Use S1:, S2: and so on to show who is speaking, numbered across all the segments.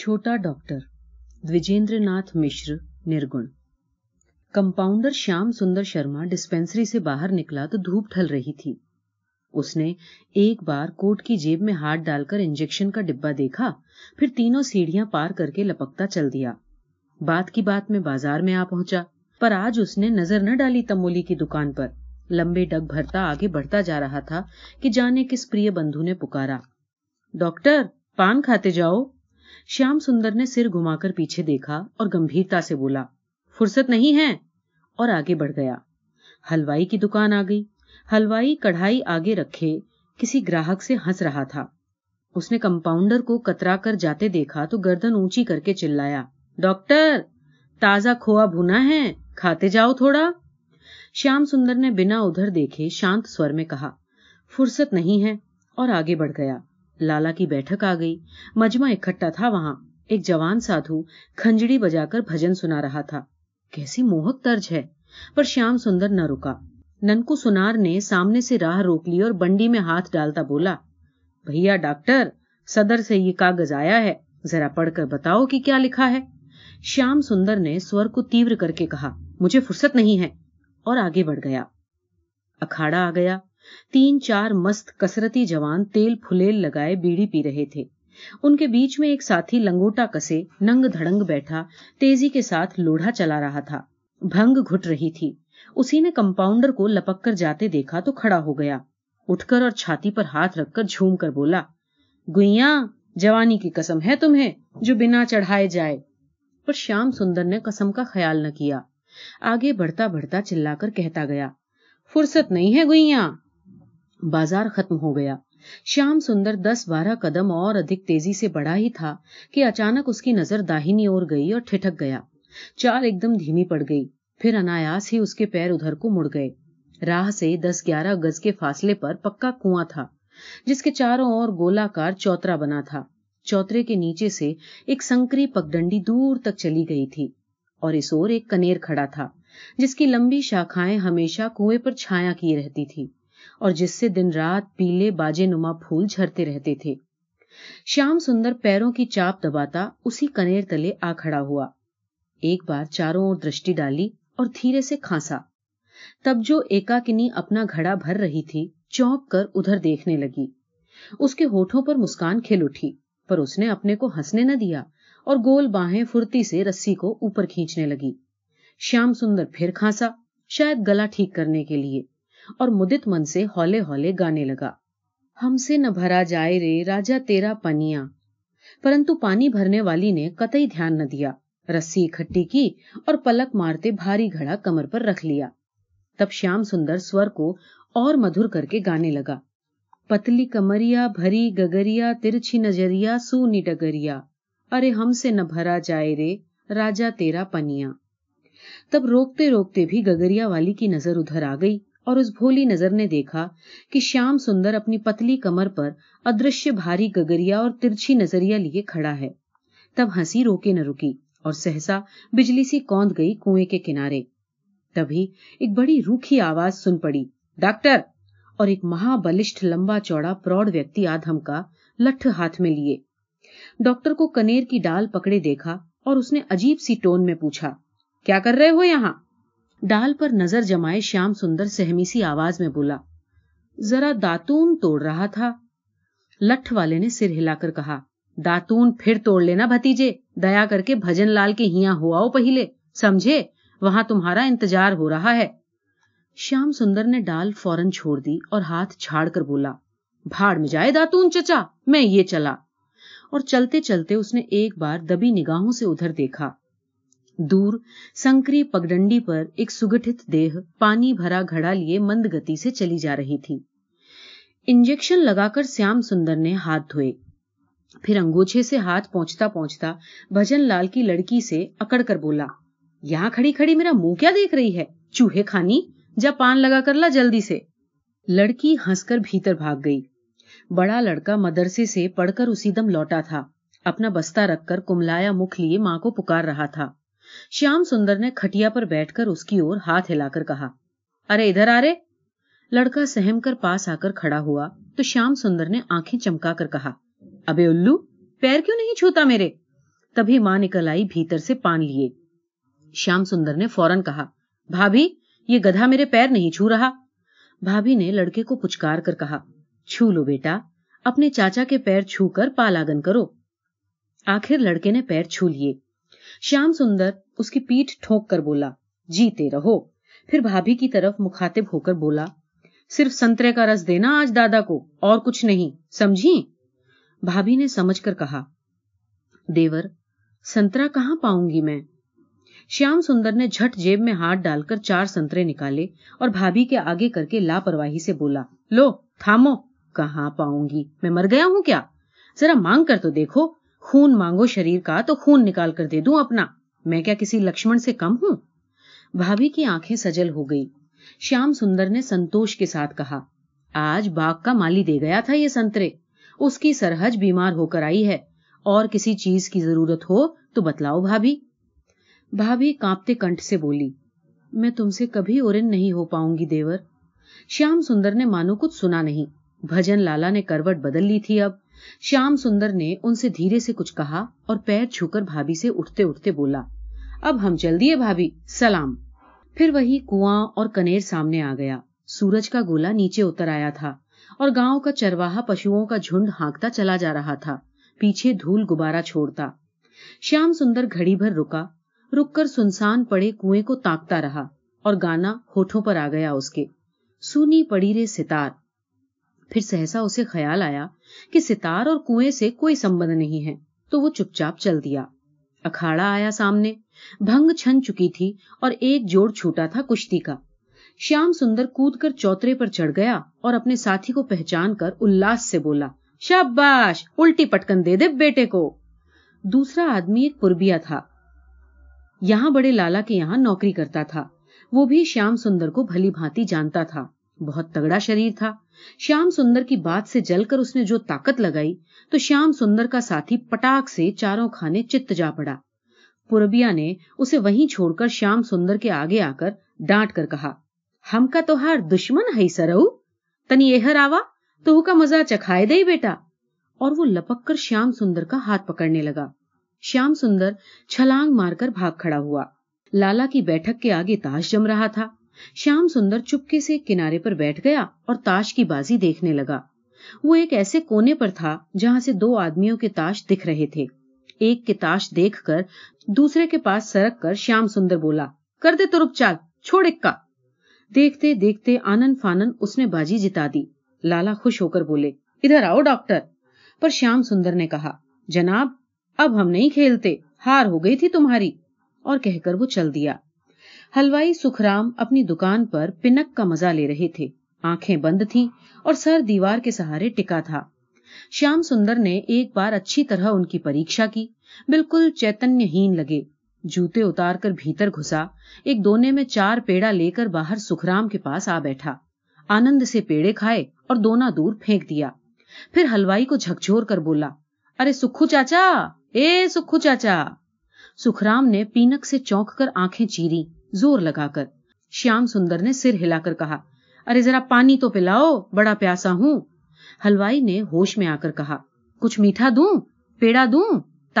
S1: छोटा डॉक्टर द्विजेंद्र नाथ मिश्र निर्गुण कंपाउंडर श्याम सुंदर शर्मा डिस्पेंसरी से बाहर निकला तो धूप ढल रही थी उसने एक बार कोट की जेब में हाथ डालकर इंजेक्शन का डिब्बा देखा फिर तीनों सीढ़ियां पार करके लपकता चल दिया बात की बात में बाजार में आ पहुंचा पर आज उसने नजर न डाली तमोली की दुकान पर लंबे डग भरता आगे बढ़ता जा रहा था कि जाने किस प्रिय बंधु ने पुकारा डॉक्टर पान खाते जाओ श्याम सुंदर ने सिर घुमाकर पीछे देखा और गंभीरता से बोला फुर्सत नहीं है और आगे बढ़ गया हलवाई की दुकान आ गई हलवाई कढ़ाई आगे रखे किसी ग्राहक से हंस रहा था उसने कंपाउंडर को कतरा कर जाते देखा तो गर्दन ऊंची करके चिल्लाया डॉक्टर ताजा खोआ भुना है खाते जाओ थोड़ा श्याम सुंदर ने बिना उधर देखे शांत स्वर में कहा फुर्सत नहीं है और आगे बढ़ गया लाला की बैठक आ गई मजमा इकट्ठा था वहां एक जवान साधु खंजड़ी बजाकर भजन सुना रहा था कैसी मोहक तर्ज है पर श्याम सुंदर न रुका ननकू सुनार ने सामने से राह रोक ली और बंडी में हाथ डालता बोला भैया डॉक्टर सदर से ये कागज आया है जरा पढ़कर बताओ कि क्या लिखा है श्याम सुंदर ने स्वर को तीव्र करके कहा मुझे फुर्सत नहीं है और आगे बढ़ गया अखाड़ा आ गया तीन चार मस्त कसरती जवान तेल फुलेल लगाए बीड़ी पी रहे थे उनके बीच में एक साथी लंगोटा कसे नंग धड़ंग बैठा तेजी के साथ लोढ़ा चला रहा था भंग घुट रही थी उसी ने कंपाउंडर को लपक कर जाते देखा तो खड़ा हो गया उठकर और छाती पर हाथ रखकर झूम कर बोला गुइया जवानी की कसम है तुम्हें जो बिना चढ़ाए जाए पर श्याम सुंदर ने कसम का ख्याल न किया आगे बढ़ता बढ़ता चिल्लाकर कहता गया फुर्सत नहीं है गुइया बाजार खत्म हो गया श्याम सुंदर दस बारह कदम और अधिक तेजी से बढ़ा ही था कि अचानक उसकी नजर दाहिनी ओर गई और ठिठक गया चाल एकदम धीमी पड़ गई फिर अनायास ही उसके पैर उधर को मुड़ गए राह से दस ग्यारह गज के फासले पर पक्का कुआ था जिसके चारों ओर गोलाकार चौतरा बना था चौतरे के नीचे से एक संकरी पगडंडी दूर तक चली गई थी और इस ओर एक कनेर खड़ा था जिसकी लंबी शाखाएं हमेशा कुएं पर छाया की रहती थी और जिससे दिन रात पीले बाजे नुमा फूल झरते रहते थे श्याम सुंदर पैरों की चाप दबाता उसी कनेर तले आ खड़ा हुआ एक बार चारों ओर दृष्टि डाली और धीरे से खांसा तब जो एकाकिनी अपना घड़ा भर रही थी चौंक कर उधर देखने लगी उसके होठों पर मुस्कान खिल उठी पर उसने अपने को हंसने न दिया और गोल बाहें फुर्ती से रस्सी को ऊपर खींचने लगी श्याम सुंदर फिर खांसा शायद गला ठीक करने के लिए और मुदित मन से हौले हौले गाने लगा हमसे न भरा जाए रे राजा तेरा पनिया परंतु पानी भरने वाली ने कतई ध्यान न दिया रस्सी इकट्ठी की और पलक मारते भारी घड़ा कमर पर रख लिया तब श्याम सुंदर स्वर को और मधुर करके गाने लगा पतली कमरिया भरी गगरिया तिरछी नजरिया सूनी डगरिया अरे हमसे न भरा जाए रे राजा तेरा पनिया तब रोकते रोकते भी गगरिया वाली की नजर उधर आ गई और उस भोली नजर ने देखा कि श्याम सुंदर अपनी पतली कमर पर अदृश्य भारी गगरिया और तिरछी नजरिया लिए खड़ा है तब हंसी रोके न रुकी और सहसा बिजली सी कौंद गई कुएं के किनारे तभी एक बड़ी रूखी आवाज सुन पड़ी डॉक्टर और एक महाबलिष्ठ लंबा चौड़ा प्रौढ़ व्यक्ति आधम का लठ हाथ में लिए डॉक्टर को कनेर की डाल पकड़े देखा और उसने अजीब सी टोन में पूछा क्या कर रहे हो यहां डाल पर नजर जमाए श्याम सुंदर सहमी सी आवाज में बोला जरा दातून तोड़ रहा था लठ वाले ने सिर हिलाकर कहा दातून फिर तोड़ लेना भतीजे दया करके भजन लाल के हिया हुआ पहले समझे वहां तुम्हारा इंतजार हो रहा है श्याम सुंदर ने डाल फौरन छोड़ दी और हाथ छाड़ कर बोला भाड़ में जाए दातून चचा मैं ये चला और चलते चलते उसने एक बार दबी निगाहों से उधर देखा दूर संकरी पगडंडी पर एक सुगठित देह पानी भरा घड़ा लिए मंद गति से चली जा रही थी इंजेक्शन लगाकर श्याम सुंदर ने हाथ धोए फिर अंगोछे से हाथ पहुंचता पहुंचता भजन लाल की लड़की से अकड़ कर बोला यहां खड़ी खड़ी मेरा मुंह क्या देख रही है चूहे खानी जा पान लगा कर ला जल्दी से लड़की हंसकर भीतर भाग गई बड़ा लड़का मदरसे से पढ़कर उसी दम लौटा था अपना बस्ता रखकर कुमलाया मुख लिए मां को पुकार रहा था श्याम सुंदर ने खटिया पर बैठकर उसकी ओर हाथ हिलाकर कहा अरे इधर आ रे लड़का सहम कर पास आकर खड़ा हुआ तो श्याम सुंदर ने आंखें चमकाकर कहा अबे उल्लू पैर क्यों नहीं छूता मेरे तभी मां निकल आई भीतर से पान लिए श्याम सुंदर ने फौरन कहा भाभी ये गधा मेरे पैर नहीं छू रहा भाभी ने लड़के को पुचकार कर कहा छू लो बेटा अपने चाचा के पैर छू कर पालागन करो आखिर लड़के ने पैर छू लिए श्याम सुंदर उसकी पीठ ठोक कर बोला जीते रहो फिर भाभी की तरफ मुखातिब होकर बोला सिर्फ संतरे का रस देना आज दादा को और कुछ नहीं समझी भाभी ने समझ कर कहा देवर संतरा कहाँ पाऊंगी मैं श्याम सुंदर ने झट जेब में हाथ डालकर चार संतरे निकाले और भाभी के आगे करके लापरवाही से बोला लो थामो कहा पाऊंगी मैं मर गया हूं क्या जरा मांग कर तो देखो खून मांगो शरीर का तो खून निकाल कर दे दू अपना मैं क्या किसी लक्ष्मण से कम हूं भाभी की आंखें सजल हो गई श्याम सुंदर ने संतोष के साथ कहा आज बाग का माली दे गया था ये संतरे उसकी सरहज बीमार होकर आई है और किसी चीज की जरूरत हो तो बतलाओ भाभी भाभी कांपते कंठ से बोली मैं तुमसे कभी ओरिन नहीं हो पाऊंगी देवर श्याम सुंदर ने मानो कुछ सुना नहीं भजन लाला ने करवट बदल ली थी अब श्याम सुंदर ने उनसे धीरे से कुछ कहा और पैर छूकर भाभी से उठते उठते बोला अब हम चल दिए भाभी सलाम फिर वही कुआं और कनेर सामने आ गया सूरज का गोला नीचे उतर आया था और गांव का चरवाहा पशुओं का झुंड हाँकता चला जा रहा था पीछे धूल गुबारा छोड़ता श्याम सुंदर घड़ी भर रुका रुककर सुनसान पड़े कुएं को ताकता रहा और गाना होठों पर आ गया उसके सुनी पड़ी रे सितार फिर सहसा उसे ख्याल आया कि सितार और कुएं से कोई संबंध नहीं है तो वो चुपचाप चल दिया अखाड़ा आया सामने भंग छन चुकी थी और एक जोड़ छूटा था कुश्ती का श्याम सुंदर कूद कर चौतरे पर चढ़ गया और अपने साथी को पहचान कर उल्लास से बोला शाबाश उल्टी पटकन दे दे बेटे को दूसरा आदमी एक पुरबिया था यहाँ बड़े लाला के यहाँ नौकरी करता था वो भी श्याम सुंदर को भली भांति जानता था बहुत तगड़ा शरीर था श्याम सुंदर की बात से जलकर उसने जो ताकत लगाई तो श्याम सुंदर का साथी पटाख से चारों खाने चित्त जा पड़ा पुरबिया ने उसे वहीं छोड़कर श्याम सुंदर के आगे आकर डांट कर कहा हमका तोहार दुश्मन है सरऊ तनी एहर आवा तो का मजा चखाए दे बेटा और वो लपक कर श्याम सुंदर का हाथ पकड़ने लगा श्याम सुंदर छलांग मारकर भाग खड़ा हुआ लाला की बैठक के आगे ताश जम रहा था श्याम सुंदर चुपके से किनारे पर बैठ गया और ताश की बाजी देखने लगा वो एक ऐसे कोने पर था जहां से दो आदमियों के ताश दिख रहे थे एक के ताश देख कर दूसरे के पास सरक कर श्याम सुंदर बोला कर दे तो रुपचाल छोड़ इक्का देखते देखते आनंद फानन उसने बाजी जिता दी लाला खुश होकर बोले इधर आओ डॉक्टर पर श्याम सुंदर ने कहा जनाब अब हम नहीं खेलते हार हो गई थी तुम्हारी और कहकर वो चल दिया हलवाई सुखराम अपनी दुकान पर पिनक का मजा ले रहे थे आंखें बंद थीं और सर दीवार के सहारे टिका था श्याम सुंदर ने एक बार अच्छी तरह उनकी परीक्षा की बिल्कुल चैतन्यहीन लगे जूते उतारकर भीतर घुसा एक दोने में चार पेड़ा लेकर बाहर सुखराम के पास आ बैठा आनंद से पेड़े खाए और दोना दूर फेंक दिया फिर हलवाई को झकझोर कर बोला अरे सुखू चाचा ए सुखू चाचा सुखराम ने पीनक से चौंक कर आंखें चीरी जोर लगाकर श्याम सुंदर ने सिर हिलाकर कहा अरे जरा पानी तो पिलाओ बड़ा प्यासा हूं हलवाई ने होश में आकर कहा कुछ मीठा दू पेड़ा दू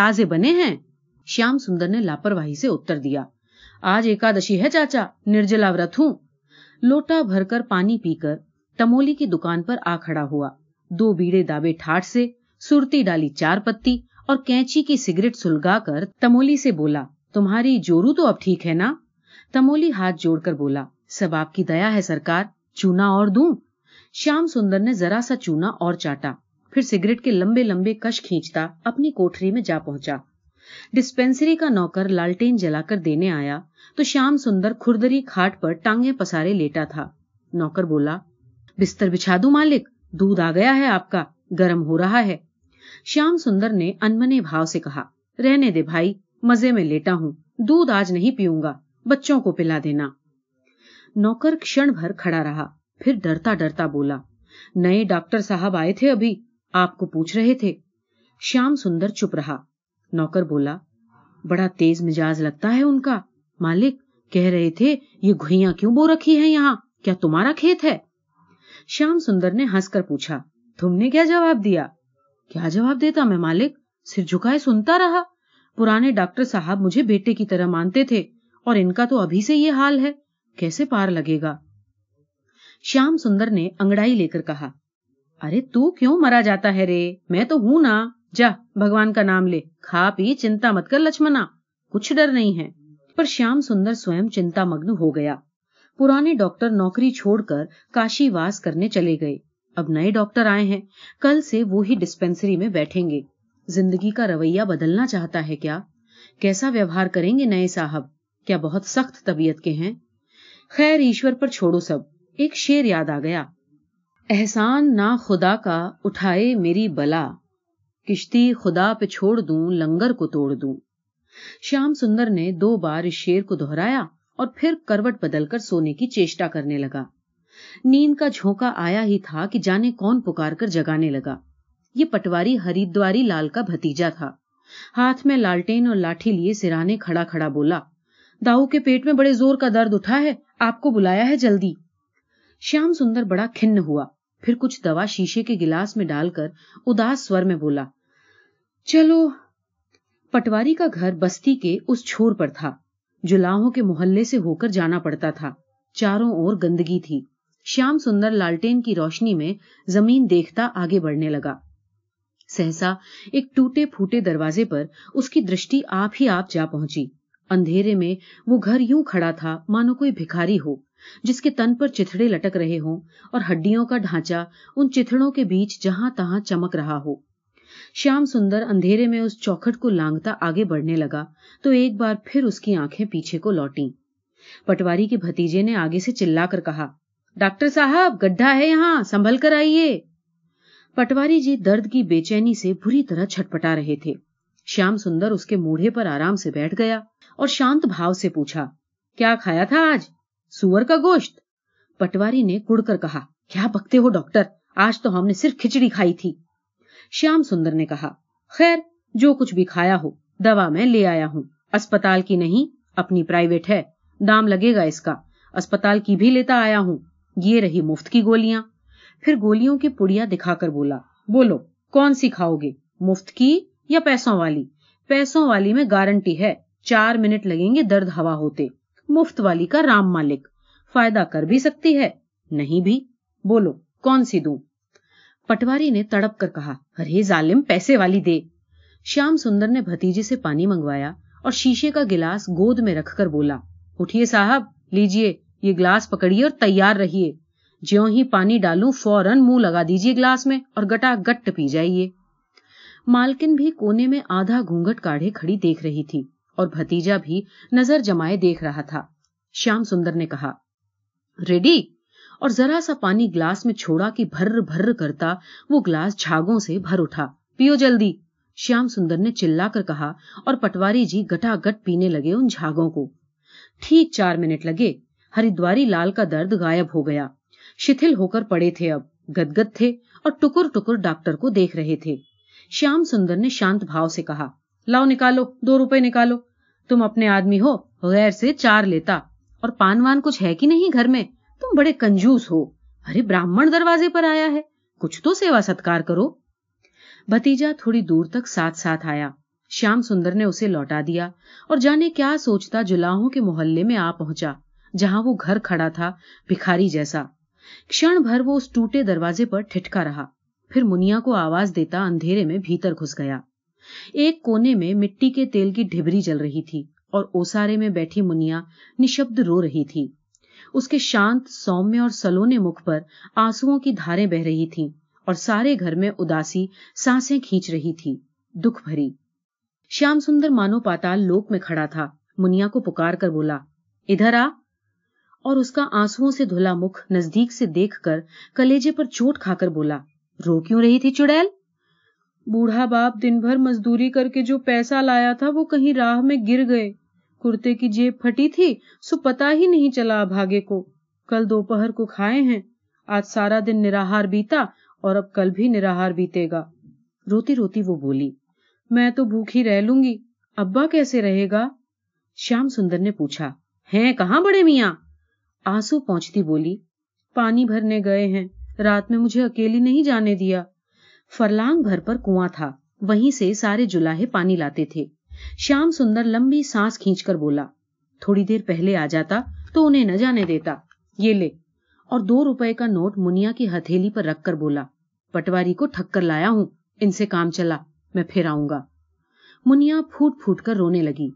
S1: ताजे बने हैं श्याम सुंदर ने लापरवाही से उत्तर दिया आज एकादशी है चाचा निर्जला व्रत हूं लोटा भरकर पानी पीकर टमोली की दुकान पर आ खड़ा हुआ दो बीड़े दाबे ठाठ से सुरती डाली चार पत्ती और कैंची की सिगरेट सुलगाकर तमोली से बोला तुम्हारी जोरू तो अब ठीक है ना तमोली हाथ जोड़कर बोला सब आपकी दया है सरकार चूना और दू श्याम सुंदर ने जरा सा चूना और चाटा फिर सिगरेट के लंबे लंबे कश खींचता अपनी कोठरी में जा पहुंचा डिस्पेंसरी का नौकर लालटेन जलाकर देने आया तो श्याम सुंदर खुरदरी खाट पर टांगे पसारे लेटा था नौकर बोला बिस्तर बिछा दू मालिक दूध आ गया है आपका गर्म हो रहा है श्याम सुंदर ने अनमने भाव से कहा रहने दे भाई मजे में लेटा हूं दूध आज नहीं पीऊंगा बच्चों को पिला देना नौकर क्षण भर खड़ा रहा फिर डरता डरता बोला नए डॉक्टर साहब आए थे अभी आपको पूछ रहे थे श्याम सुंदर चुप रहा नौकर बोला बड़ा तेज मिजाज लगता है उनका मालिक कह रहे थे ये घुइया क्यों बो रखी है यहाँ क्या तुम्हारा खेत है श्याम सुंदर ने हंसकर पूछा तुमने क्या जवाब दिया क्या जवाब देता मैं मालिक सिर झुकाए सुनता रहा पुराने डॉक्टर साहब मुझे बेटे की तरह मानते थे और इनका तो अभी से ये हाल है कैसे पार लगेगा श्याम सुंदर ने अंगड़ाई लेकर कहा अरे तू क्यों मरा जाता है रे मैं तो हूं ना जा भगवान का नाम ले खा पी चिंता मत कर लक्ष्मणा कुछ डर नहीं है पर श्याम सुंदर स्वयं चिंता मग्न हो गया पुराने डॉक्टर नौकरी छोड़कर काशी वास करने चले गए अब नए डॉक्टर आए हैं कल से वो ही डिस्पेंसरी में बैठेंगे जिंदगी का रवैया बदलना चाहता है क्या कैसा व्यवहार करेंगे नए साहब क्या बहुत सख्त तबीयत के हैं खैर ईश्वर पर छोड़ो सब एक शेर याद आ गया एहसान ना खुदा का उठाए मेरी बला किश्ती खुदा पे छोड़ दू लंगर को तोड़ दू श्याम सुंदर ने दो बार इस शेर को दोहराया और फिर करवट बदलकर सोने की चेष्टा करने लगा नींद का झोंका आया ही था कि जाने कौन पुकार कर जगाने लगा ये पटवारी हरिद्वारी लाल का भतीजा था हाथ में लालटेन और लाठी लिए सिराने खड़ा खड़ा बोला दाऊ के पेट में बड़े जोर का दर्द उठा है आपको बुलाया है जल्दी श्याम सुंदर बड़ा खिन्न हुआ फिर कुछ दवा शीशे के गिलास में डालकर उदास स्वर में बोला चलो पटवारी का घर बस्ती के उस छोर पर था जुलाहों के मोहल्ले से होकर जाना पड़ता था चारों ओर गंदगी थी श्याम सुंदर लालटेन की रोशनी में जमीन देखता आगे बढ़ने लगा सहसा एक टूटे फूटे दरवाजे पर उसकी दृष्टि आप ही आप जा पहुंची अंधेरे में वो घर यूं खड़ा था मानो कोई भिखारी हो जिसके तन पर चिथड़े लटक रहे हों और हड्डियों का ढांचा उन चिथड़ों के बीच जहां तहां चमक रहा हो श्याम सुंदर अंधेरे में उस चौखट को लांगता आगे बढ़ने लगा तो एक बार फिर उसकी आंखें पीछे को लौटी पटवारी के भतीजे ने आगे से चिल्लाकर कहा डॉक्टर साहब गड्ढा है यहाँ संभल कर आइए पटवारी जी दर्द की बेचैनी से बुरी तरह छटपटा रहे थे श्याम सुंदर उसके मूढ़े पर आराम से बैठ गया और शांत भाव से पूछा क्या खाया था आज सुअर का गोश्त पटवारी ने कुड़कर कहा क्या बकते हो डॉक्टर आज तो हमने सिर्फ खिचड़ी खाई थी श्याम सुंदर ने कहा खैर जो कुछ भी खाया हो दवा मैं ले आया हूँ अस्पताल की नहीं अपनी प्राइवेट है दाम लगेगा इसका अस्पताल की भी लेता आया हूँ ये रही मुफ्त की गोलियां फिर गोलियों की पुड़िया दिखाकर बोला बोलो कौन सी खाओगे मुफ्त की या पैसों वाली पैसों वाली में गारंटी है चार मिनट लगेंगे दर्द हवा होते मुफ्त वाली का राम मालिक फायदा कर भी सकती है नहीं भी बोलो कौन सी दू पटवारी ने तड़प कर कहा अरे जालिम पैसे वाली दे श्याम सुंदर ने भतीजे से पानी मंगवाया और शीशे का गिलास गोद में रखकर बोला उठिए साहब लीजिए ये गिलास पकड़िए और तैयार रहिए ज्यो ही पानी डालू फौरन मुंह लगा दीजिए गिलास में और गटा गट पी जाइए मालकिन भी कोने में आधा घूंघट काढ़े खड़ी देख रही थी और भतीजा भी नजर जमाए देख रहा था श्याम सुंदर ने कहा रेडी और जरा सा पानी ग्लास में छोड़ा कि भर्र भर्र करता वो ग्लास झागों से भर उठा पियो जल्दी श्याम सुंदर ने चिल्लाकर कहा और पटवारी जी गटागट पीने लगे उन झागों को ठीक चार मिनट लगे हरिद्वारी लाल का दर्द गायब हो गया शिथिल होकर पड़े थे अब गदगद थे और टुकुर टुकुर डॉक्टर को देख रहे थे श्याम सुंदर ने शांत भाव से कहा लाओ निकालो दो रुपए निकालो तुम अपने आदमी हो गैर से चार लेता और पान वान कुछ है कि नहीं घर में तुम बड़े कंजूस हो अरे ब्राह्मण दरवाजे पर आया है कुछ तो सेवा सत्कार करो भतीजा थोड़ी दूर तक साथ साथ आया श्याम सुंदर ने उसे लौटा दिया और जाने क्या सोचता जुलाहों के मोहल्ले में आ पहुंचा जहां वो घर खड़ा था भिखारी जैसा क्षण भर वो उस टूटे दरवाजे पर ठिठका रहा फिर मुनिया को आवाज देता अंधेरे में भीतर घुस गया एक कोने में मिट्टी के तेल की ढिबरी जल रही थी और ओसारे में बैठी मुनिया निशब्द रो रही थी उसके शांत सौम्य और सलोने मुख पर आंसुओं की धारें बह रही थीं और सारे घर में उदासी सांसें खींच रही थी दुख भरी श्याम सुंदर मानो पाताल लोक में खड़ा था मुनिया को पुकार कर बोला इधर आ और उसका आंसुओं से धुला मुख नजदीक से देखकर कलेजे पर चोट खाकर बोला रो क्यों रही थी चुड़ैल बूढ़ा बाप दिन भर मजदूरी करके जो पैसा लाया था वो कहीं राह में गिर गए कुर्ते की जेब फटी थी सो पता ही नहीं चला भागे को कल दोपहर को खाए हैं आज सारा दिन निराहार बीता और अब कल भी निराहार बीतेगा रोती रोती वो बोली मैं तो भूखी रह लूंगी अब्बा कैसे रहेगा श्याम सुंदर ने पूछा हैं कहाँ बड़े मियां आंसू पहुंचती बोली पानी भरने गए हैं रात में मुझे अकेली नहीं जाने दिया फरलांग भर पर कुआं था वहीं से सारे जुलाहे पानी लाते थे श्याम सुंदर लंबी सांस खींचकर बोला थोड़ी देर पहले आ जाता तो उन्हें न जाने देता ये ले और दो रुपए का नोट मुनिया की हथेली पर रखकर बोला पटवारी को ठक्कर लाया हूं इनसे काम चला मैं फिर आऊंगा मुनिया फूट फूट कर रोने लगी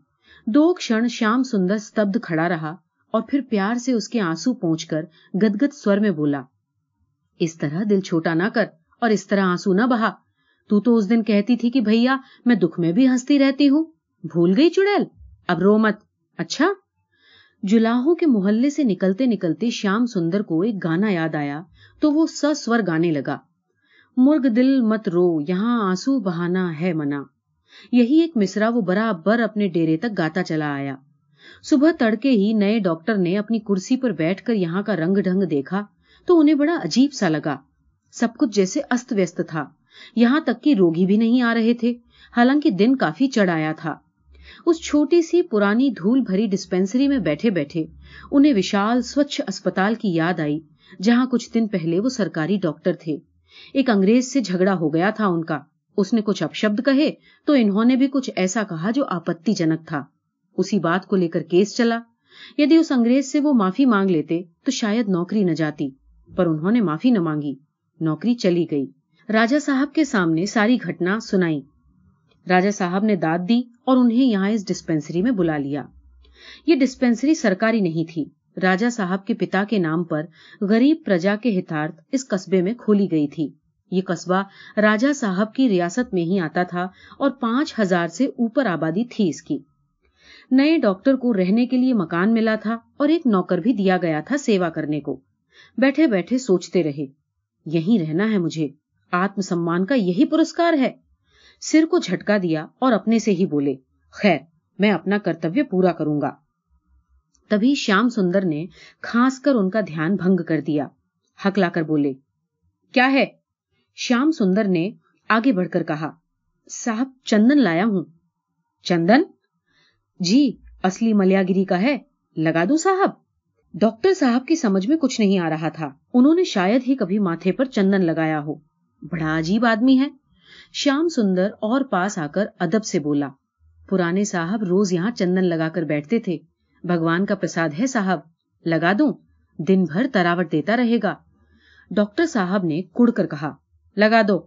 S1: दो क्षण श्याम सुंदर स्तब्ध खड़ा रहा और फिर प्यार से उसके आंसू पहुंचकर गदगद स्वर में बोला इस तरह दिल छोटा ना कर और इस तरह आंसू ना बहा तू तो उस दिन कहती थी कि भैया मैं दुख में भी हंसती रहती हूँ भूल गई चुड़ैल अब रो मत अच्छा जुलाहों के मोहल्ले से निकलते निकलते श्याम सुंदर को एक गाना याद आया तो वो सस्वर गाने लगा मुर्ग दिल मत रो यहाँ आंसू बहाना है मना यही एक मिसरा वो बराबर अपने डेरे तक गाता चला आया सुबह तड़के ही नए डॉक्टर ने अपनी कुर्सी पर बैठकर यहाँ का रंग ढंग देखा तो उन्हें बड़ा अजीब सा लगा सब कुछ जैसे अस्त व्यस्त था यहां तक कि रोगी भी नहीं आ रहे थे हालांकि दिन काफी चढ़ आया था उस छोटी सी पुरानी धूल भरी डिस्पेंसरी में बैठे बैठे उन्हें विशाल स्वच्छ अस्पताल की याद आई जहां कुछ दिन पहले वो सरकारी डॉक्टर थे एक अंग्रेज से झगड़ा हो गया था उनका उसने कुछ अपशब्द कहे तो इन्होंने भी कुछ ऐसा कहा जो आपत्तिजनक था उसी बात को लेकर केस चला यदि उस अंग्रेज से वो माफी मांग लेते तो शायद नौकरी न जाती पर उन्होंने माफी न मांगी नौकरी चली गई राजा साहब के सामने सारी घटना सुनाई राजा साहब ने दाद दी और उन्हें यहाँ इस डिस्पेंसरी में बुला लिया ये डिस्पेंसरी सरकारी नहीं थी राजा साहब के पिता के नाम पर गरीब प्रजा के हितार्थ इस कस्बे में खोली गई थी ये कस्बा राजा साहब की रियासत में ही आता था और पांच हजार से ऊपर आबादी थी इसकी नए डॉक्टर को रहने के लिए मकान मिला था और एक नौकर भी दिया गया था सेवा करने को बैठे बैठे सोचते रहे यहीं रहना है मुझे आत्मसम्मान का यही पुरस्कार है सिर को झटका दिया और अपने से ही बोले खैर मैं अपना कर्तव्य पूरा करूंगा तभी श्याम सुंदर ने खास कर उनका ध्यान भंग कर दिया हकलाकर बोले क्या है श्याम सुंदर ने आगे बढ़कर कहा साहब चंदन लाया हूं चंदन जी असली मलयागिरी का है लगा दू साहब डॉक्टर साहब की समझ में कुछ नहीं आ रहा था उन्होंने शायद ही कभी माथे पर चंदन लगाया हो बड़ा अजीब आदमी है श्याम सुंदर और पास आकर अदब से बोला पुराने साहब रोज यहाँ चंदन लगाकर बैठते थे भगवान का प्रसाद है साहब लगा दो दिन भर तरावट देता रहेगा डॉक्टर साहब ने कुड़कर कहा लगा दो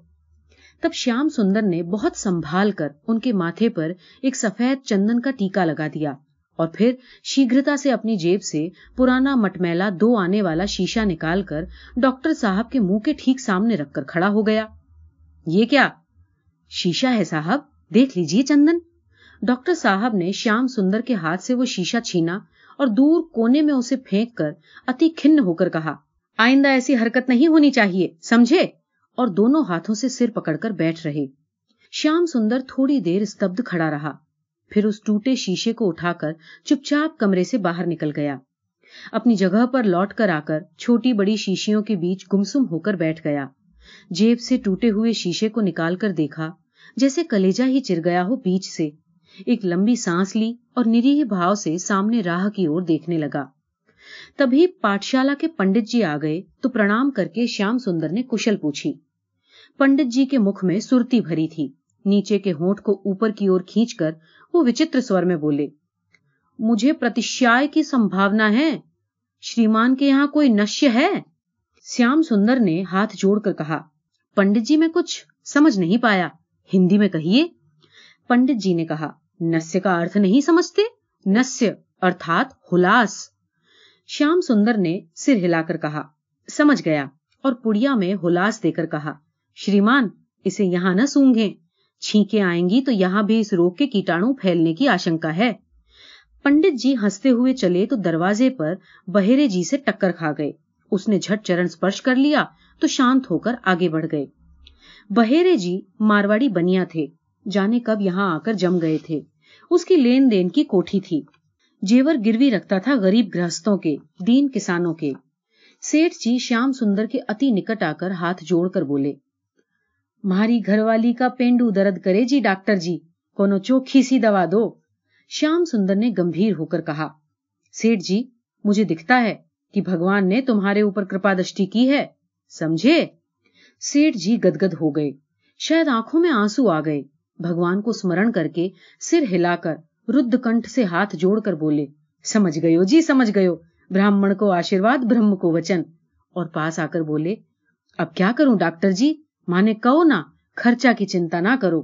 S1: तब श्याम सुंदर ने बहुत संभाल कर उनके माथे पर एक सफेद चंदन का टीका लगा दिया और फिर शीघ्रता से अपनी जेब से पुराना मटमैला दो आने वाला शीशा निकालकर डॉक्टर साहब के मुंह के ठीक सामने रखकर खड़ा हो गया ये क्या शीशा है साहब देख लीजिए चंदन डॉक्टर साहब ने श्याम सुंदर के हाथ से वो शीशा छीना और दूर कोने में उसे फेंक कर अति खिन्न होकर कहा आइंदा ऐसी हरकत नहीं होनी चाहिए समझे और दोनों हाथों से सिर पकड़कर बैठ रहे श्याम सुंदर थोड़ी देर स्तब्ध खड़ा रहा फिर उस टूटे शीशे को उठाकर चुपचाप कमरे से बाहर निकल गया अपनी जगह पर लौट कर आकर छोटी बड़ी शीशियों के बीच गुमसुम होकर बैठ गया जेब से टूटे हुए शीशे को निकालकर देखा जैसे कलेजा ही चिर गया हो बीच से एक लंबी सांस ली और निरीह भाव से सामने राह की ओर देखने लगा तभी पाठशाला के पंडित जी आ गए तो प्रणाम करके श्याम सुंदर ने कुशल पूछी पंडित जी के मुख में सुरती भरी थी नीचे के होठ को ऊपर की ओर खींचकर वो विचित्र स्वर में बोले मुझे प्रतिश्याय की संभावना है श्रीमान के यहां कोई नश्य है श्याम सुंदर ने हाथ जोड़कर कहा पंडित जी मैं कुछ समझ नहीं पाया हिंदी में कहिए पंडित जी ने कहा नस्य का अर्थ नहीं समझते नस्य अर्थात हुलास श्याम सुंदर ने सिर हिलाकर कहा समझ गया और पुड़िया में हुलास देकर कहा श्रीमान इसे यहां न सूंघें छींके आएंगी तो यहाँ भी इस रोग के कीटाणु फैलने की आशंका है पंडित जी हंसते हुए चले तो दरवाजे पर बहेरे जी से टक्कर खा गए उसने झट चरण स्पर्श कर लिया तो शांत होकर आगे बढ़ गए बहेरे जी मारवाड़ी बनिया थे जाने कब यहाँ आकर जम गए थे उसकी लेन देन की कोठी थी जेवर गिरवी रखता था गरीब गृहस्थों के दीन किसानों के सेठ जी श्याम सुंदर के अति निकट आकर हाथ जोड़कर बोले मारी घरवाली का पेंडू दर्द करे जी डॉक्टर जी कोनो चोखी सी दवा दो श्याम सुंदर ने गंभीर होकर कहा सेठ जी मुझे दिखता है कि भगवान ने तुम्हारे ऊपर कृपा दृष्टि की है समझे सेठ जी गदगद हो गए शायद आंखों में आंसू आ गए भगवान को स्मरण करके सिर हिलाकर रुद्ध कंठ से हाथ जोड़कर बोले समझ गयो जी समझ गयो ब्राह्मण को आशीर्वाद ब्रह्म को वचन और पास आकर बोले अब क्या करूं डॉक्टर जी माने ने कहो ना खर्चा की चिंता ना करो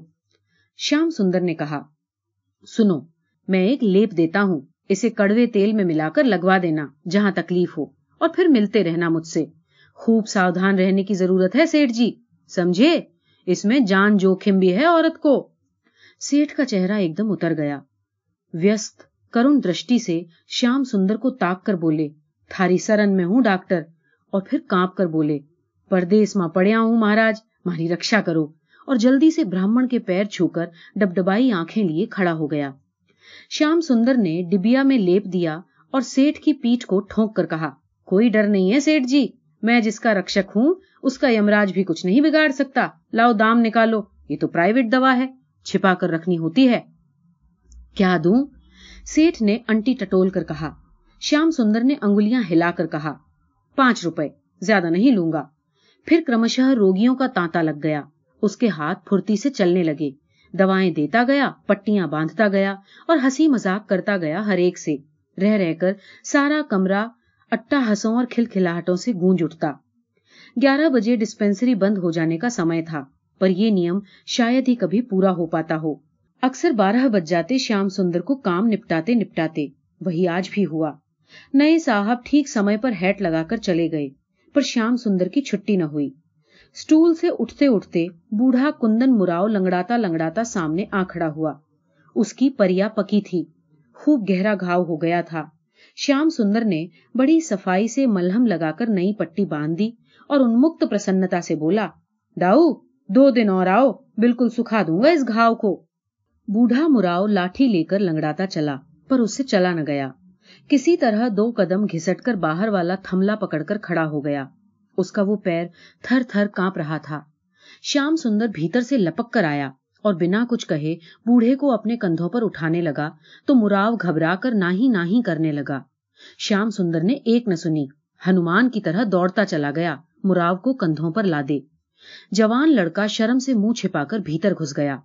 S1: श्याम सुंदर ने कहा सुनो मैं एक लेप देता हूं इसे कड़वे तेल में मिलाकर लगवा देना जहां तकलीफ हो और फिर मिलते रहना मुझसे खूब सावधान रहने की जरूरत है सेठ जी समझे इसमें जान जोखिम भी है औरत को सेठ का चेहरा एकदम उतर गया व्यस्त करुण दृष्टि से श्याम सुंदर को ताक कर बोले थारी सरन में हूं डॉक्टर और फिर कांप कर बोले परदेश मां पड़िया हूं महाराज मारी रक्षा करो और जल्दी से ब्राह्मण के पैर छूकर डबडबाई आंखें लिए खड़ा हो गया श्याम सुंदर ने डिबिया में लेप दिया और सेठ की पीठ को ठोंक कर कहा कोई डर नहीं है सेठ जी मैं जिसका रक्षक हूं उसका यमराज भी कुछ नहीं बिगाड़ सकता लाओ दाम निकालो ये तो प्राइवेट दवा है छिपा कर रखनी होती है क्या दू सेठ ने अंटी टटोल कर कहा श्याम सुंदर ने अंगुलियां हिलाकर कहा पांच रुपए ज्यादा नहीं लूंगा फिर क्रमशः रोगियों का तांता लग गया उसके हाथ फुर्ती से चलने लगे दवाएं देता गया पट्टियां बांधता गया और हंसी मजाक करता गया हरेक से रह रहकर सारा कमरा अट्टा हंसों और खिलखिलाहटों से गूंज उठता ग्यारह बजे डिस्पेंसरी बंद हो जाने का समय था पर यह नियम शायद ही कभी पूरा हो पाता हो अक्सर बारह बज जाते श्याम सुंदर को काम निपटाते निपटाते वही आज भी हुआ नए साहब ठीक समय पर हैट लगाकर चले गए पर श्याम सुंदर की छुट्टी न हुई स्टूल से उठते उठते बूढ़ा कुंदन मुराव लंगड़ाता लंगड़ाता सामने आ खड़ा हुआ उसकी परिया पकी थी खूब गहरा घाव हो गया था श्याम सुंदर ने बड़ी सफाई से मलहम लगाकर नई पट्टी बांध दी और उन्मुक्त प्रसन्नता से बोला दाऊ दो दिन और आओ बिल्कुल सुखा दूंगा इस घाव को बूढ़ा मुराव लाठी लेकर लंगड़ाता चला पर उससे चला न गया किसी तरह दो कदम घिसटकर बाहर वाला थमला पकड़कर खड़ा हो गया उसका वो पैर थर थर कांप रहा था श्याम सुंदर भीतर से लपक कर आया और बिना कुछ कहे बूढ़े को अपने कंधों पर उठाने लगा तो मुराव घबरा कर नाही नाही करने लगा श्याम सुंदर ने एक न सुनी हनुमान की तरह दौड़ता चला गया मुराव को कंधों पर ला दे जवान लड़का शर्म से मुंह छिपाकर भीतर घुस गया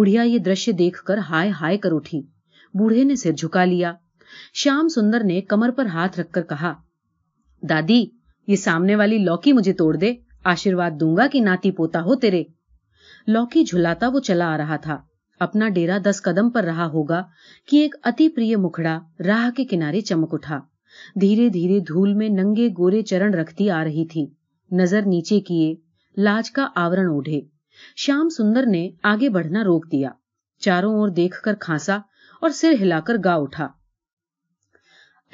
S1: बुढ़िया ये दृश्य देखकर हाय हाय कर उठी बूढ़े ने सिर झुका लिया श्याम सुंदर ने कमर पर हाथ रखकर कहा दादी ये सामने वाली लौकी मुझे तोड़ दे आशीर्वाद दूंगा कि नाती पोता हो तेरे लौकी झुलाता वो चला आ रहा था अपना डेरा दस कदम पर रहा होगा कि एक अति प्रिय मुखड़ा राह के किनारे चमक उठा धीरे धीरे धूल में नंगे गोरे चरण रखती आ रही थी नजर नीचे किए लाज का आवरण ओढ़े श्याम सुंदर ने आगे बढ़ना रोक दिया चारों ओर देखकर खांसा और सिर हिलाकर गा उठा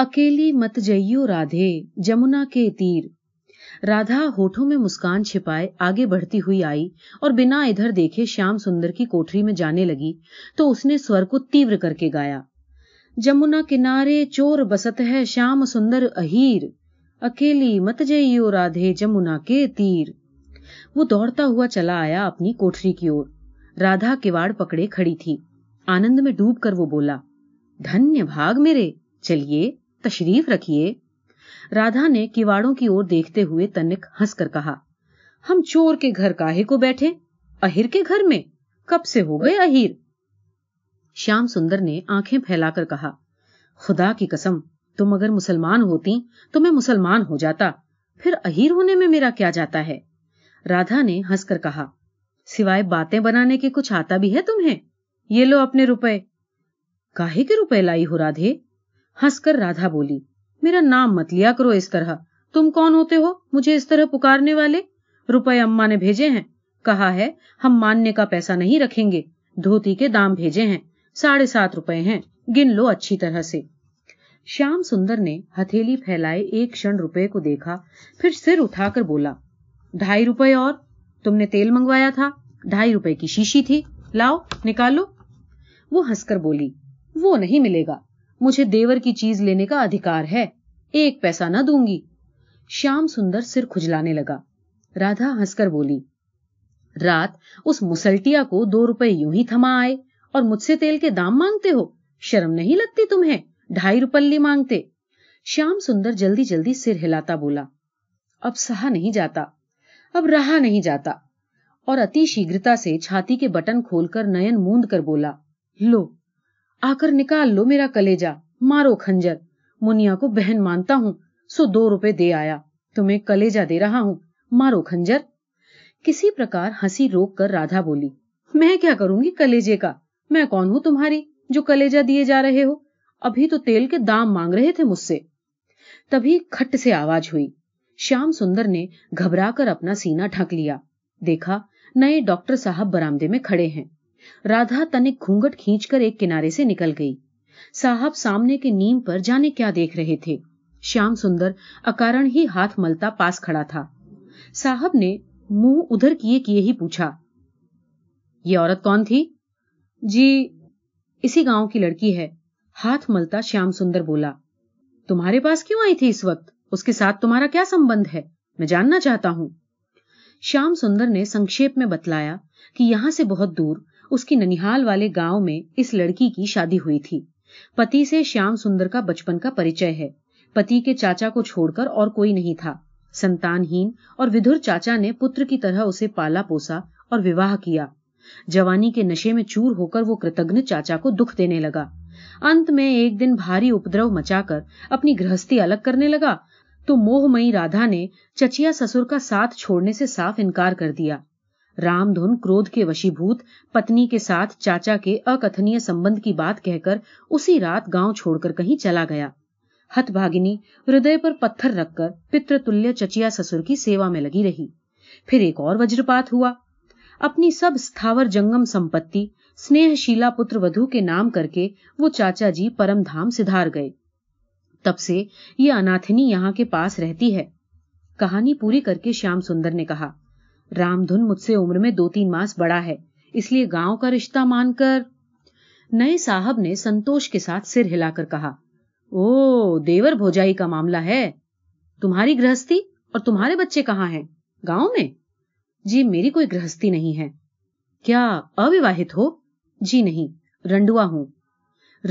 S1: अकेली मत जइयो राधे जमुना के तीर राधा होठों में मुस्कान छिपाए आगे बढ़ती हुई आई और बिना इधर देखे श्याम सुंदर की कोठरी में जाने लगी तो उसने स्वर को तीव्र करके गाया जमुना किनारे चोर बसत है श्याम सुंदर अहीर अकेली मत जइयो राधे जमुना के तीर वो दौड़ता हुआ चला आया अपनी कोठरी की ओर राधा किवाड़ पकड़े खड़ी थी आनंद में डूब कर वो बोला धन्य भाग मेरे चलिए तशरीफ रखिए राधा ने किवाड़ों की ओर देखते हुए तनिक हंसकर कहा हम चोर के घर काहे को बैठे अहिर के घर में कब से हो गए अहिर श्याम सुंदर ने आंखें फैलाकर कहा खुदा की कसम तुम अगर मुसलमान होती तो मैं मुसलमान हो जाता फिर अहिर होने में मेरा क्या जाता है राधा ने हंसकर कहा सिवाय बातें बनाने के कुछ आता भी है तुम्हें ये लो अपने रुपए काहे के रुपए लाई हो राधे हंसकर राधा बोली मेरा नाम मत लिया करो इस तरह तुम कौन होते हो मुझे इस तरह पुकारने वाले रुपए अम्मा ने भेजे हैं कहा है हम मानने का पैसा नहीं रखेंगे धोती के दाम भेजे हैं साढ़े सात रुपए हैं गिन लो अच्छी तरह से श्याम सुंदर ने हथेली फैलाए एक क्षण रुपए को देखा फिर सिर उठाकर बोला ढाई रुपए और तुमने तेल मंगवाया था ढाई रुपए की शीशी थी लाओ निकालो वो हंसकर बोली वो नहीं मिलेगा मुझे देवर की चीज लेने का अधिकार है एक पैसा ना दूंगी श्याम सुंदर सिर खुजलाने लगा राधा हंसकर बोली रात उस मुसलटिया को दो रुपए यूं ही थमा आए और मुझसे तेल के दाम मांगते हो शर्म नहीं लगती तुम्हें ढाई रुपल्ली मांगते श्याम सुंदर जल्दी जल्दी सिर हिलाता बोला अब सहा नहीं जाता अब रहा नहीं जाता और अति शीघ्रता से छाती के बटन खोलकर नयन मूंद कर बोला लो आकर निकाल लो मेरा कलेजा मारो खंजर मुनिया को बहन मानता हूँ सो दो रुपए दे आया तुम्हें कलेजा दे रहा हूँ मारो खंजर किसी प्रकार हंसी रोक कर राधा बोली मैं क्या करूंगी कलेजे का मैं कौन हूँ तुम्हारी जो कलेजा दिए जा रहे हो अभी तो तेल के दाम मांग रहे थे मुझसे तभी खट से आवाज हुई श्याम सुंदर ने घबरा कर अपना सीना ठक लिया देखा नए डॉक्टर साहब बरामदे में खड़े हैं राधा तनिक घूंघट खींचकर एक किनारे से निकल गई साहब सामने के नीम पर जाने क्या देख रहे थे श्याम सुंदर अकारण ही हाथ मलता पास खड़ा था साहब ने मुंह उधर किए किए ही पूछा ये औरत कौन थी जी इसी गांव की लड़की है हाथ मलता श्याम सुंदर बोला तुम्हारे पास क्यों आई थी इस वक्त उसके साथ तुम्हारा क्या संबंध है मैं जानना चाहता हूं श्याम सुंदर ने संक्षेप में बतलाया कि यहां से बहुत दूर उसकी ननिहाल वाले गांव में इस लड़की की शादी हुई थी पति से श्याम सुंदर का बचपन का परिचय है पति के चाचा को छोड़कर और कोई नहीं था संतानहीन और विधुर चाचा ने पुत्र की तरह उसे पाला पोसा और विवाह किया जवानी के नशे में चूर होकर वो कृतज्ञ चाचा को दुख देने लगा अंत में एक दिन भारी उपद्रव मचाकर अपनी गृहस्थी अलग करने लगा तो मोहमयी राधा ने चचिया ससुर का साथ छोड़ने से साफ इनकार कर दिया रामधुन क्रोध के वशीभूत पत्नी के साथ चाचा के अकथनीय संबंध की बात कहकर उसी रात गांव छोड़कर कहीं चला गया भागिनी हृदय पर पत्थर रखकर पितृतुल्य चचिया ससुर की सेवा में लगी रही फिर एक और वज्रपात हुआ अपनी सब स्थावर जंगम संपत्ति स्नेहशीला पुत्र वधु के नाम करके वो चाचा जी परम धाम सिधार गए तब से ये अनाथिनी यहाँ के पास रहती है कहानी पूरी करके श्याम सुंदर ने कहा रामधुन मुझसे उम्र में दो तीन मास बड़ा है इसलिए गांव का रिश्ता मानकर नए साहब ने संतोष के साथ सिर हिलाकर कहा ओ देवर भोजाई का मामला है तुम्हारी गृहस्थी और तुम्हारे बच्चे कहां हैं गांव में जी मेरी कोई गृहस्थी नहीं है क्या अविवाहित हो जी नहीं रंडुआ हूं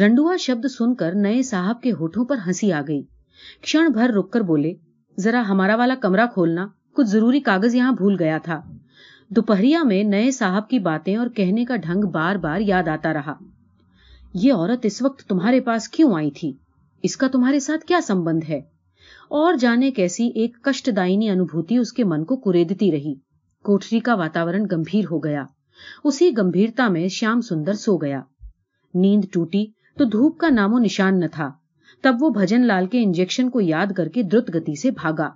S1: रंडुआ शब्द सुनकर नए साहब के होठों पर हंसी आ गई क्षण भर रुककर बोले जरा हमारा वाला कमरा खोलना कुछ जरूरी कागज यहाँ भूल गया था दोपहरिया में नए साहब की बातें और कहने का ढंग बार बार याद आता रहा ये औरत इस वक्त तुम्हारे पास क्यों आई थी इसका तुम्हारे साथ क्या संबंध है और जाने कैसी एक कष्टदायिनी अनुभूति उसके मन को कुरेदती रही कोठरी का वातावरण गंभीर हो गया उसी गंभीरता में श्याम सुंदर सो गया नींद टूटी तो धूप का नामो निशान न था तब वो भजन लाल के इंजेक्शन को याद करके द्रुत गति से भागा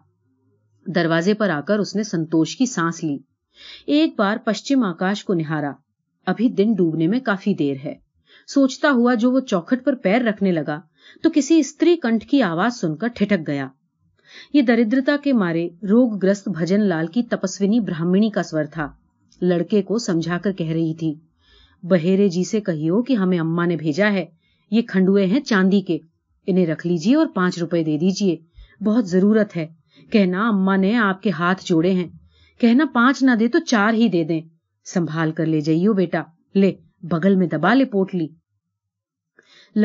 S1: दरवाजे पर आकर उसने संतोष की सांस ली एक बार पश्चिम आकाश को निहारा अभी दिन डूबने में काफी देर है सोचता हुआ जो वो चौखट पर पैर रखने लगा तो किसी स्त्री कंठ की आवाज सुनकर ठिठक गया ये दरिद्रता के मारे रोगग्रस्त भजन लाल की तपस्विनी ब्राह्मणी का स्वर था लड़के को समझाकर कह रही थी बहेरे जी से कहियो कि हमें अम्मा ने भेजा है ये खंडुए हैं चांदी के इन्हें रख लीजिए और पांच रुपए दे दीजिए बहुत जरूरत है कहना अम्मा ने आपके हाथ जोड़े हैं कहना पांच ना दे तो चार ही दे दें संभाल कर ले जाइयो बेटा ले बगल में दबा ले पोटली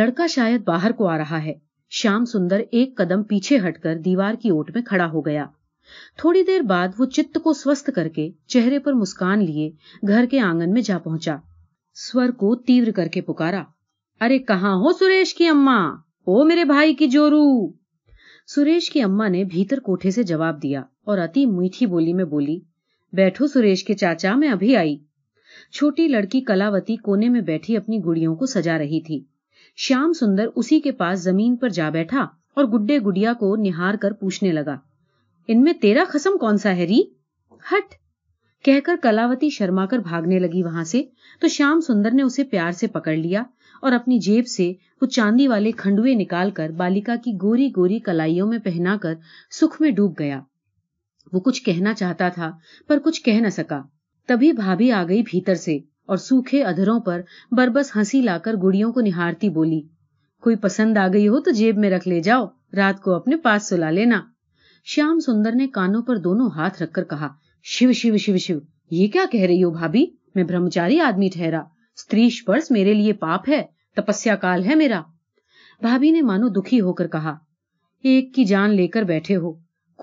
S1: लड़का शायद बाहर को आ रहा है श्याम सुंदर एक कदम पीछे हटकर दीवार की ओट में खड़ा हो गया थोड़ी देर बाद वो चित्त को स्वस्थ करके चेहरे पर मुस्कान लिए घर के आंगन में जा पहुंचा स्वर को तीव्र करके पुकारा अरे कहाँ हो सुरेश की अम्मा ओ मेरे भाई की जोरू सुरेश की अम्मा ने भीतर कोठे से जवाब दिया और अति मीठी बोली में बोली बैठो सुरेश के चाचा मैं अभी आई छोटी लड़की कलावती कोने में बैठी अपनी गुड़ियों को सजा रही थी श्याम सुंदर उसी के पास जमीन पर जा बैठा और गुड्डे गुड़िया को निहार कर पूछने लगा इनमें तेरा खसम कौन सा है री हट कहकर कलावती शर्मा कर भागने लगी वहां से तो श्याम सुंदर ने उसे प्यार से पकड़ लिया और अपनी जेब से वो चांदी वाले खंडुए निकालकर बालिका की गोरी गोरी कलाइयों में पहनाकर सुख में डूब गया वो कुछ कहना चाहता था पर कुछ कह न सका तभी भाभी आ गई भीतर से और सूखे अधरों पर बरबस हंसी लाकर गुड़ियों को निहारती बोली कोई पसंद आ गई हो तो जेब में रख ले जाओ रात को अपने पास सुला लेना श्याम सुंदर ने कानों पर दोनों हाथ रखकर कहा शिव शिव शिव शिव ये क्या कह रही हो भाभी मैं ब्रह्मचारी आदमी ठहरा स्त्री स्पर्श मेरे लिए पाप है तपस्या काल है मेरा भाभी ने मानो दुखी होकर कहा एक की जान लेकर बैठे हो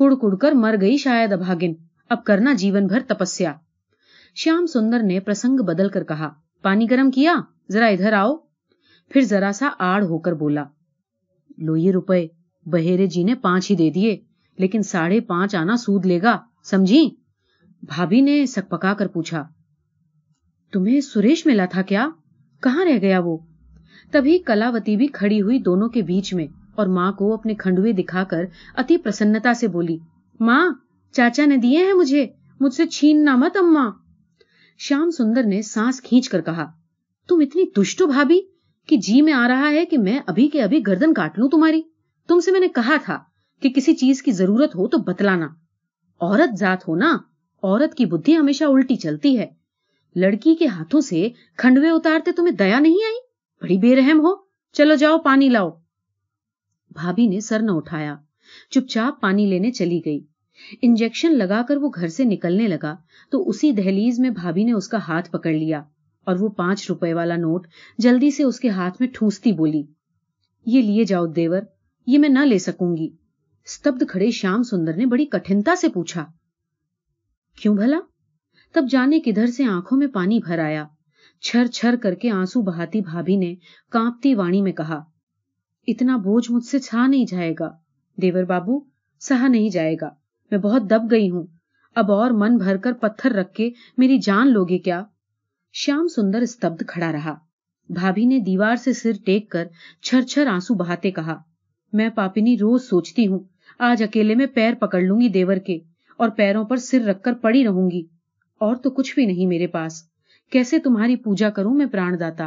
S1: कुड़ कुड़ कर मर गई शायद अभागिन अब करना जीवन भर तपस्या श्याम सुंदर ने प्रसंग बदल कर कहा पानी गर्म किया जरा इधर आओ फिर जरा सा आड़ होकर बोला लो ये रुपए बहेरे जी ने पांच ही दे दिए लेकिन साढ़े पांच आना सूद लेगा समझी भाभी ने सकपका कर पूछा तुम्हें सुरेश मिला था क्या कहां रह गया वो तभी कलावती भी खड़ी हुई दोनों के बीच में और माँ को अपने खंडुए दिखाकर अति प्रसन्नता से बोली माँ चाचा ने दिए हैं मुझे मुझसे छीनना मत अम्मा श्याम सुंदर ने सांस खींच कर कहा तुम इतनी हो भाभी कि जी में आ रहा है कि मैं अभी के अभी गर्दन काट लू तुम्हारी तुमसे मैंने कहा था कि किसी चीज की जरूरत हो तो बतलाना औरत जात हो ना औरत की बुद्धि हमेशा उल्टी चलती है लड़की के हाथों से खंडवे उतारते तुम्हें दया नहीं आई बड़ी बेरहम हो चलो जाओ पानी लाओ भाभी ने सर न उठाया चुपचाप पानी लेने चली गई इंजेक्शन लगाकर वो घर से निकलने लगा तो उसी दहलीज में भाभी ने उसका हाथ पकड़ लिया और वो पांच रुपए वाला नोट जल्दी से उसके हाथ में ठूसती बोली ये लिए जाओ देवर ये मैं ना ले सकूंगी स्तब्ध खड़े श्याम सुंदर ने बड़ी कठिनता से पूछा क्यों भला तब जाने किधर से आंखों में पानी भर आया छर छर करके आंसू बहाती भाभी ने कांपती वाणी में कहा इतना बोझ मुझसे छा नहीं जाएगा देवर बाबू सहा नहीं जाएगा मैं बहुत दब गई हूं अब और मन भरकर पत्थर रख के मेरी जान लोगे क्या श्याम सुंदर स्तब्ध खड़ा रहा भाभी ने दीवार से सिर टेक कर छर छर आंसू बहाते कहा मैं पापिनी रोज सोचती हूं आज अकेले में पैर पकड़ लूंगी देवर के और पैरों पर सिर रखकर पड़ी रहूंगी और तो कुछ भी नहीं मेरे पास कैसे तुम्हारी पूजा करूं मैं प्राणदाता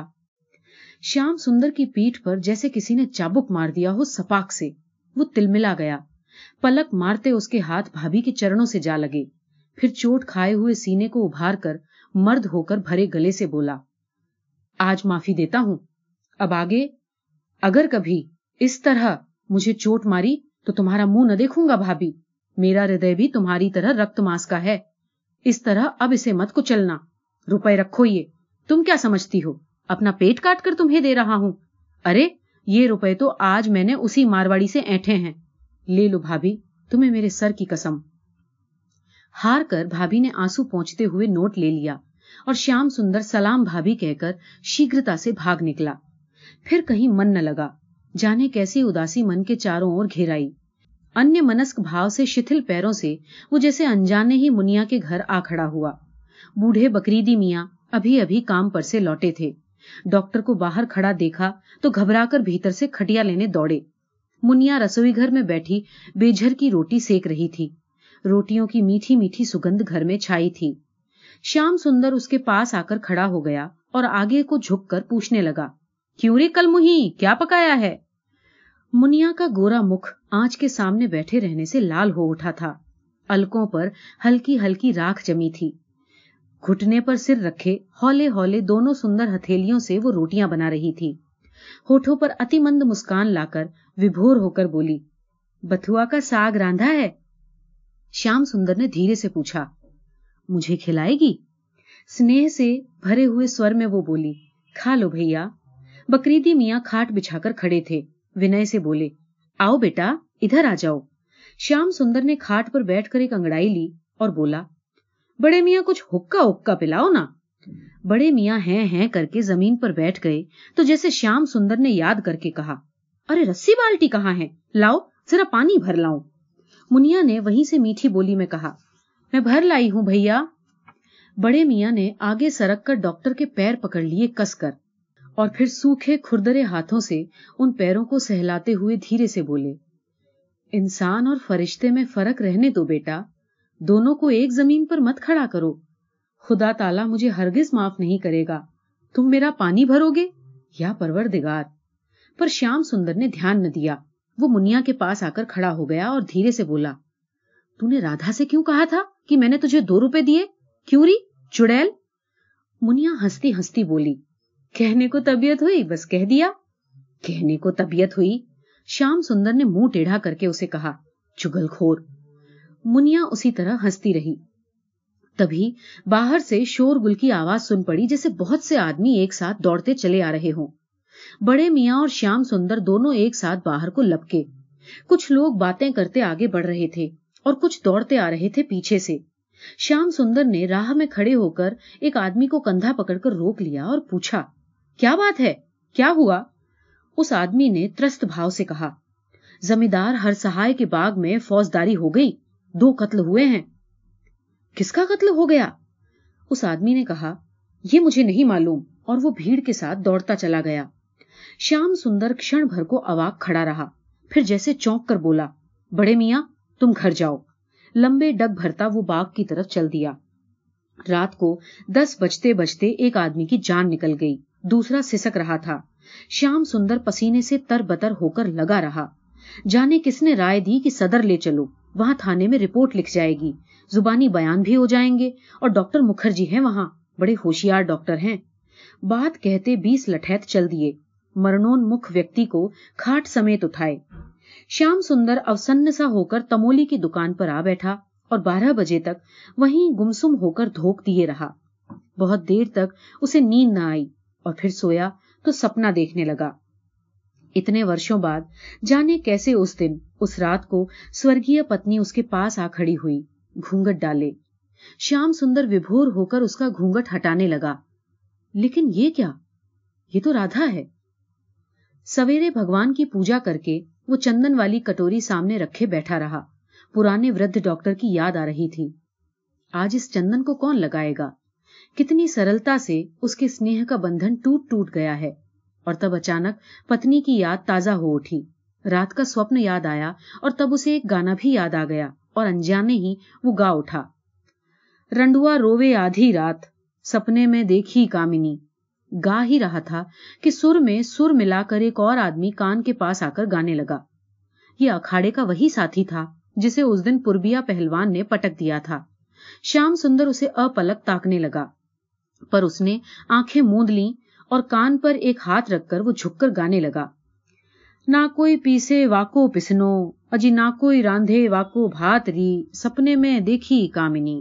S1: श्याम सुंदर की पीठ पर जैसे किसी ने चाबुक मार दिया हो सपाक से वो तिलमिला गया पलक मारते उसके हाथ भाभी के चरणों से जा लगे फिर चोट खाए हुए सीने को उभार कर मर्द होकर भरे गले से बोला आज माफी देता हूं अब आगे अगर कभी इस तरह मुझे चोट मारी तो तुम्हारा मुंह न देखूंगा भाभी मेरा हृदय भी तुम्हारी तरह रक्त मास का है इस तरह अब इसे मत कुचलना रुपए रखो ये तुम क्या समझती हो अपना पेट काट कर तुम्हें दे रहा हूं अरे ये रुपए तो आज मैंने उसी मारवाड़ी से ऐठे हैं ले लो भाभी तुम्हें मेरे सर की कसम हार कर भाभी ने आंसू पहुंचते हुए नोट ले लिया और श्याम सुंदर सलाम भाभी कहकर शीघ्रता से भाग निकला फिर कहीं मन न लगा जाने कैसी उदासी मन के चारों ओर घेराई अन्य मनस्क भाव से शिथिल पैरों से वो जैसे अनजाने ही मुनिया के घर आ खड़ा हुआ बूढ़े बकरीदी मियाँ अभी अभी काम पर से लौटे थे डॉक्टर को बाहर खड़ा देखा तो घबराकर भीतर से खटिया लेने दौड़े मुनिया रसोई घर में बैठी बेझर की रोटी सेक रही थी रोटियों की मीठी मीठी सुगंध घर में छाई थी श्याम सुंदर उसके पास आकर खड़ा हो गया और आगे को झुककर पूछने लगा क्यों रे कल मुही क्या पकाया है मुनिया का गोरा मुख आंच के सामने बैठे रहने से लाल हो उठा था अलकों पर हल्की हल्की राख जमी थी घुटने पर सिर रखे हौले हौले दोनों सुंदर हथेलियों से वो रोटियां बना रही थी होठों पर अतिमंद मुस्कान लाकर विभोर होकर बोली बथुआ का साग रांधा है श्याम सुंदर ने धीरे से पूछा मुझे खिलाएगी स्नेह से भरे हुए स्वर में वो बोली खा लो भैया बकरीदी मियाँ खाट बिछाकर खड़े थे विनय से बोले आओ बेटा इधर आ जाओ श्याम सुंदर ने खाट पर बैठकर एक अंगड़ाई ली और बोला बड़े मियाँ कुछ हुक्का उक्का पिलाओ ना बड़े मियाँ हैं हैं करके जमीन पर बैठ गए तो जैसे श्याम सुंदर ने याद करके कहा अरे रस्सी बाल्टी कहाँ है लाओ जरा पानी भर लाओ मुनिया ने वहीं से मीठी बोली में कहा मैं भर लाई हूं भैया बड़े मियाँ ने आगे सरक कर डॉक्टर के पैर पकड़ लिए कसकर और फिर सूखे खुरदरे हाथों से उन पैरों को सहलाते हुए धीरे से बोले इंसान और फरिश्ते में फर्क रहने दो बेटा दोनों को एक जमीन पर मत खड़ा करो खुदा ताला मुझे हरगिज माफ नहीं करेगा तुम मेरा पानी भरोगे या परवर दिगार पर श्याम सुंदर ने ध्यान न दिया वो मुनिया के पास आकर खड़ा हो गया और धीरे से बोला तूने राधा से क्यों कहा था कि मैंने तुझे दो रुपए दिए क्यूरी चुड़ैल मुनिया हंसती हंसती बोली कहने को तबीयत हुई बस कह दिया कहने को तबीयत हुई श्याम सुंदर ने मुंह टेढ़ा करके उसे कहा चुगलखोर मुनिया उसी तरह हंसती रही तभी बाहर से शोरगुल की आवाज सुन पड़ी जैसे बहुत से आदमी एक साथ दौड़ते चले आ रहे हों बड़े मियां और श्याम सुंदर दोनों एक साथ बाहर को लपके कुछ लोग बातें करते आगे बढ़ रहे थे और कुछ दौड़ते आ रहे थे पीछे से श्याम सुंदर ने राह में खड़े होकर एक आदमी को कंधा पकड़कर रोक लिया और पूछा क्या बात है क्या हुआ उस आदमी ने त्रस्त भाव से कहा जमींदार हर सहाय के बाग में फौजदारी हो गई दो कत्ल हुए हैं किसका कत्ल हो गया उस आदमी ने कहा यह मुझे नहीं मालूम और वो भीड़ के साथ दौड़ता चला गया श्याम सुंदर क्षण भर को अवाक खड़ा रहा फिर जैसे चौंक कर बोला बड़े मियाँ तुम घर जाओ लंबे डग भरता वो बाग की तरफ चल दिया रात को दस बजते बजते एक आदमी की जान निकल गई दूसरा सिसक रहा था श्याम सुंदर पसीने से तर बतर होकर लगा रहा जाने किसने राय दी कि सदर ले चलो वहां थाने में रिपोर्ट लिख जाएगी जुबानी बयान भी हो जाएंगे और डॉक्टर मुखर्जी हैं वहां बड़े होशियार डॉक्टर हैं बात कहते बीस लठैत चल दिए मरणोन्मुख व्यक्ति को खाट समेत उठाए श्याम सुंदर अवसन्न सा होकर तमोली की दुकान पर आ बैठा और बारह बजे तक वहीं गुमसुम होकर धोख दिए रहा बहुत देर तक उसे नींद न आई और फिर सोया तो सपना देखने लगा इतने वर्षों बाद जाने कैसे उस दिन उस रात को स्वर्गीय पत्नी उसके पास आ खड़ी हुई घूंघट डाले श्याम सुंदर विभोर होकर उसका घूंघट हटाने लगा लेकिन ये क्या ये तो राधा है सवेरे भगवान की पूजा करके वो चंदन वाली कटोरी सामने रखे बैठा रहा पुराने वृद्ध डॉक्टर की याद आ रही थी आज इस चंदन को कौन लगाएगा कितनी सरलता से उसके स्नेह का बंधन टूट टूट गया है और तब अचानक पत्नी की याद ताजा हो उठी रात का स्वप्न याद आया और तब उसे एक गाना भी याद आ गया और अनजाने ही वो गा उठा रंडुआ रोवे आधी रात सपने में देखी कामिनी गा ही रहा था कि सुर में सुर मिलाकर एक और आदमी कान के पास आकर गाने लगा यह अखाड़े का वही साथी था जिसे उस दिन पूर्बिया पहलवान ने पटक दिया था श्याम सुंदर उसे अपलक ताकने लगा पर उसने आंखें मूंद ली और कान पर एक हाथ रखकर वो झुककर गाने लगा ना कोई पीसे वाको पिसनो अजी ना कोई रांधे वाको भात री सपने में देखी कामिनी